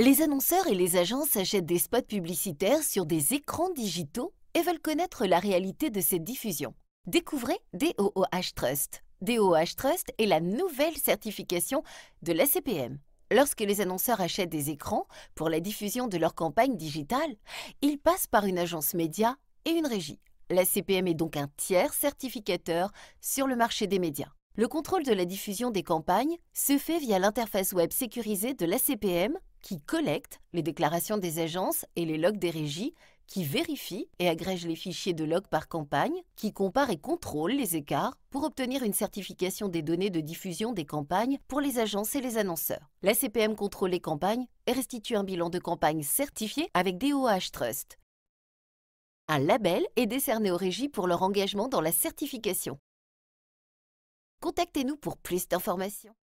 Les annonceurs et les agences achètent des spots publicitaires sur des écrans digitaux et veulent connaître la réalité de cette diffusion. Découvrez DOOH Trust. DOOH Trust est la nouvelle certification de l'ACPM. Lorsque les annonceurs achètent des écrans pour la diffusion de leur campagne digitale, ils passent par une agence média et une régie. La est donc un tiers certificateur sur le marché des médias. Le contrôle de la diffusion des campagnes se fait via l'interface web sécurisée de l'ACPM qui collecte les déclarations des agences et les logs des régies, qui vérifie et agrège les fichiers de logs par campagne, qui compare et contrôle les écarts pour obtenir une certification des données de diffusion des campagnes pour les agences et les annonceurs. La CPM contrôle les campagnes et restitue un bilan de campagne certifié avec DOH Trust. Un label est décerné aux régies pour leur engagement dans la certification. Contactez-nous pour plus d'informations.